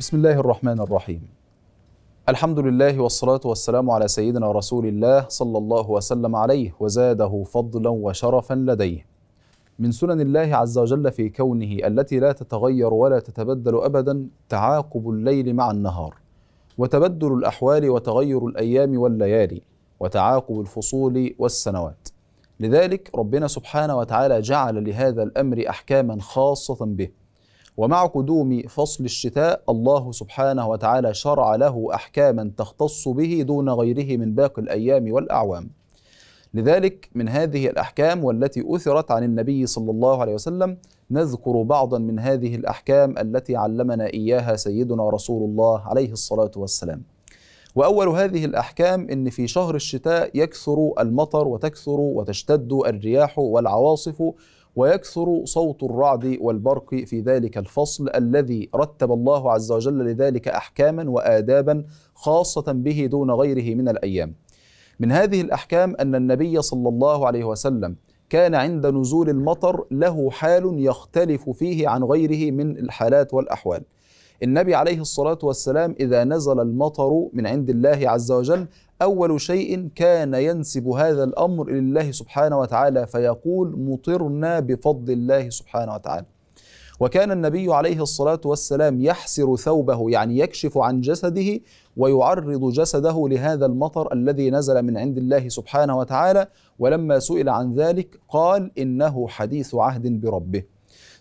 بسم الله الرحمن الرحيم الحمد لله والصلاة والسلام على سيدنا رسول الله صلى الله وسلم عليه وزاده فضلا وشرفا لديه من سنن الله عز وجل في كونه التي لا تتغير ولا تتبدل أبدا تعاقب الليل مع النهار وتبدل الأحوال وتغير الأيام والليالي وتعاقب الفصول والسنوات لذلك ربنا سبحانه وتعالى جعل لهذا الأمر أحكاما خاصة به ومع قدوم فصل الشتاء الله سبحانه وتعالى شرع له احكاما تختص به دون غيره من باقي الايام والاعوام. لذلك من هذه الاحكام والتي اثرت عن النبي صلى الله عليه وسلم نذكر بعضا من هذه الاحكام التي علمنا اياها سيدنا رسول الله عليه الصلاه والسلام. واول هذه الاحكام ان في شهر الشتاء يكثر المطر وتكثر وتشتد الرياح والعواصف ويكثر صوت الرعد والبرق في ذلك الفصل الذي رتب الله عز وجل لذلك احكاما وادابا خاصه به دون غيره من الايام. من هذه الاحكام ان النبي صلى الله عليه وسلم كان عند نزول المطر له حال يختلف فيه عن غيره من الحالات والاحوال. النبي عليه الصلاه والسلام اذا نزل المطر من عند الله عز وجل أول شيء كان ينسب هذا الأمر إلى الله سبحانه وتعالى فيقول مطرنا بفضل الله سبحانه وتعالى وكان النبي عليه الصلاة والسلام يحسر ثوبه يعني يكشف عن جسده ويعرض جسده لهذا المطر الذي نزل من عند الله سبحانه وتعالى ولما سئل عن ذلك قال إنه حديث عهد بربه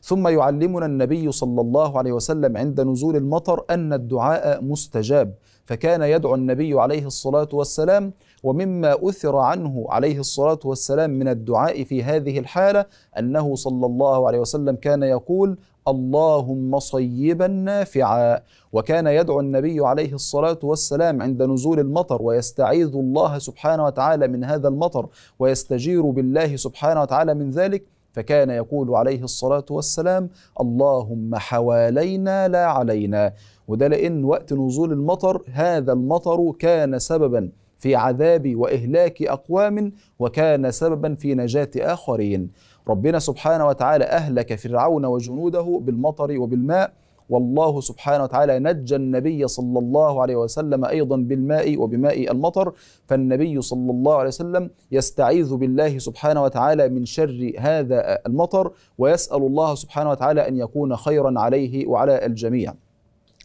ثم يعلمنا النبي صلى الله عليه وسلم عند نزول المطر أن الدعاء مستجاب فكان يدعو النبي عليه الصلاه والسلام ومما اثر عنه عليه الصلاه والسلام من الدعاء في هذه الحاله انه صلى الله عليه وسلم كان يقول اللهم صيبا نافعا وكان يدعو النبي عليه الصلاه والسلام عند نزول المطر ويستعيذ الله سبحانه وتعالى من هذا المطر ويستجير بالله سبحانه وتعالى من ذلك فكان يقول عليه الصلاة والسلام اللهم حوالينا لا علينا وده لأن وقت نزول المطر هذا المطر كان سببا في عذاب وإهلاك أقوام وكان سببا في نجاة آخرين ربنا سبحانه وتعالى أهلك فرعون وجنوده بالمطر وبالماء والله سبحانه وتعالى نجى النبي صلى الله عليه وسلم أيضا بالماء وبماء المطر فالنبي صلى الله عليه وسلم يستعيذ بالله سبحانه وتعالى من شر هذا المطر ويسأل الله سبحانه وتعالى أن يكون خيرا عليه وعلى الجميع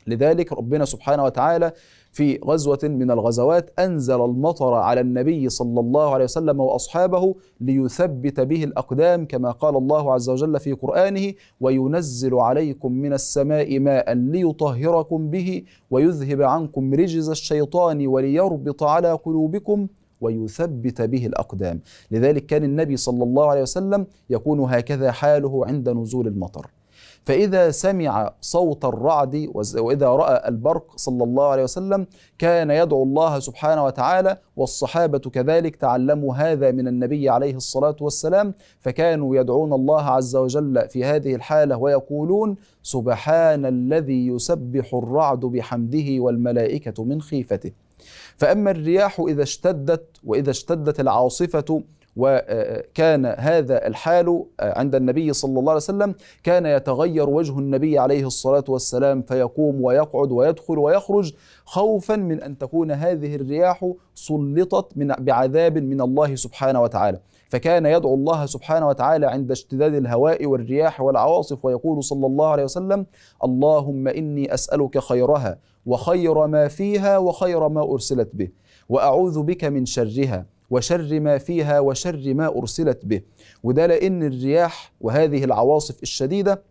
لذلك ربنا سبحانه وتعالى في غزوة من الغزوات أنزل المطر على النبي صلى الله عليه وسلم وأصحابه ليثبت به الأقدام كما قال الله عز وجل في قرآنه وينزل عليكم من السماء ماء ليطهركم به ويذهب عنكم رجز الشيطان وليربط على قلوبكم ويثبت به الأقدام لذلك كان النبي صلى الله عليه وسلم يكون هكذا حاله عند نزول المطر فإذا سمع صوت الرعد وإذا رأى البرق صلى الله عليه وسلم كان يدعو الله سبحانه وتعالى والصحابة كذلك تعلموا هذا من النبي عليه الصلاة والسلام فكانوا يدعون الله عز وجل في هذه الحالة ويقولون سبحان الذي يسبح الرعد بحمده والملائكة من خيفته فأما الرياح إذا اشتدت وإذا اشتدت العاصفة وكان هذا الحال عند النبي صلى الله عليه وسلم كان يتغير وجه النبي عليه الصلاه والسلام فيقوم ويقعد ويدخل ويخرج خوفا من ان تكون هذه الرياح سلطت من بعذاب من الله سبحانه وتعالى فكان يدعو الله سبحانه وتعالى عند اشتداد الهواء والرياح والعواصف ويقول صلى الله عليه وسلم اللهم اني اسالك خيرها وخير ما فيها وخير ما ارسلت به واعوذ بك من شرها وشر ما فيها وشر ما أرسلت به وده لأن الرياح وهذه العواصف الشديدة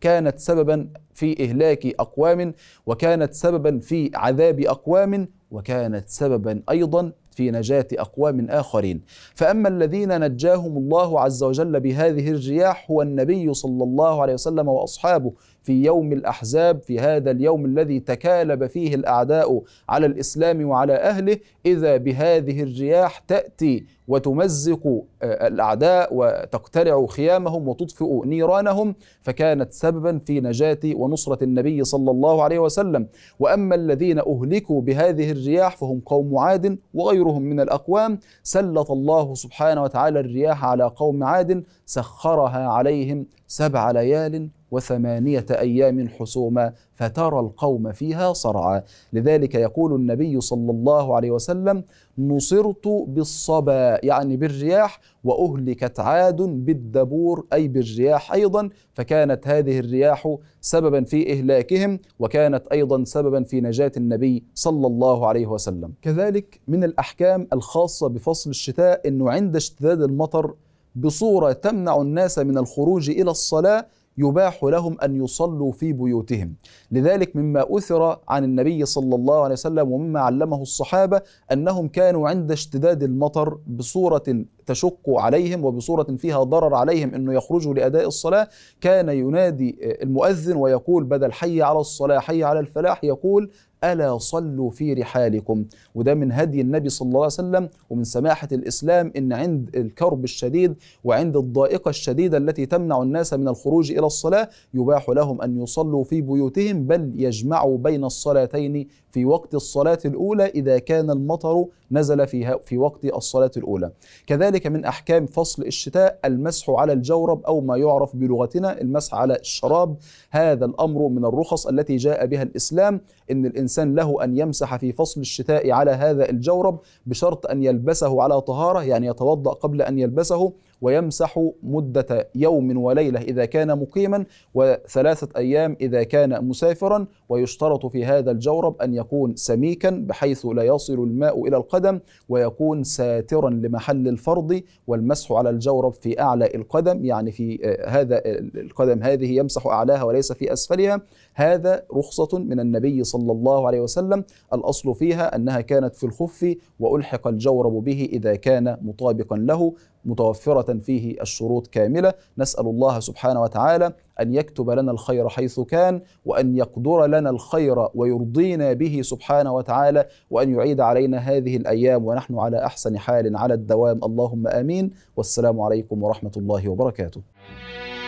كانت سببا في إهلاك أقوام وكانت سببا في عذاب أقوام وكانت سببا أيضا في نجاة أقوام آخرين فأما الذين نجاهم الله عز وجل بهذه الرياح هو النبي صلى الله عليه وسلم وأصحابه في يوم الأحزاب في هذا اليوم الذي تكالب فيه الأعداء على الإسلام وعلى أهله إذا بهذه الرياح تأتي وتمزق آه، الأعداء وتقتلع خيامهم وتطفئ نيرانهم فكانت سببا في نجاة ونصرة النبي صلى الله عليه وسلم وأما الذين أهلكوا بهذه الرياح فهم قوم عاد وغيرهم من الأقوام سلط الله سبحانه وتعالى الرياح على قوم عاد سخرها عليهم سبع ليال وثمانية أيام حسوما فترى القوم فيها صرعى لذلك يقول النبي صلى الله عليه وسلم نصرت بالصبا يعني بالرياح وأهلكت عاد بالدبور أي بالرياح أيضا فكانت هذه الرياح سببا في إهلاكهم وكانت أيضا سببا في نجاة النبي صلى الله عليه وسلم كذلك من الأحكام الخاصة بفصل الشتاء أنه عند اشتداد المطر بصورة تمنع الناس من الخروج إلى الصلاة يباح لهم أن يصلوا في بيوتهم لذلك مما أثر عن النبي صلى الله عليه وسلم ومما علمه الصحابة أنهم كانوا عند اشتداد المطر بصورة تشق عليهم وبصورة فيها ضرر عليهم أنه يخرجوا لأداء الصلاة كان ينادي المؤذن ويقول بدل حي على الصلاة حي على الفلاح يقول ألا صلوا في رحالكم وده من هدي النبي صلى الله عليه وسلم ومن سماحة الإسلام إن عند الكرب الشديد وعند الضائقة الشديدة التي تمنع الناس من الخروج إلى الصلاة يباح لهم أن يصلوا في بيوتهم بل يجمعوا بين الصلاتين في وقت الصلاة الأولى إذا كان المطر نزل فيها في وقت الصلاة الأولى كذلك من أحكام فصل الشتاء المسح على الجورب أو ما يعرف بلغتنا المسح على الشراب هذا الأمر من الرخص التي جاء بها الإسلام إن الإنسان له أن يمسح في فصل الشتاء على هذا الجورب بشرط أن يلبسه على طهارة يعني يتوضأ قبل أن يلبسه ويمسح مدة يوم وليلة إذا كان مقيما وثلاثة أيام إذا كان مسافرا ويشترط في هذا الجورب أن يكون سميكا بحيث لا يصل الماء إلى القدم ويكون ساترا لمحل الفرض والمسح على الجورب في أعلى القدم يعني في آه، هذا آه، القدم هذه يمسح أعلاها وليس في أسفلها هذا رخصة من النبي صلى الله عليه وسلم الأصل فيها أنها كانت في الخف وألحق الجورب به إذا كان مطابقا له متوفرة فيه الشروط كاملة نسأل الله سبحانه وتعالى أن يكتب لنا الخير حيث كان وأن يقدر لنا الخير ويرضينا به سبحانه وتعالى وأن يعيد علينا هذه الأيام ونحن على أحسن حال على الدوام اللهم آمين والسلام عليكم ورحمة الله وبركاته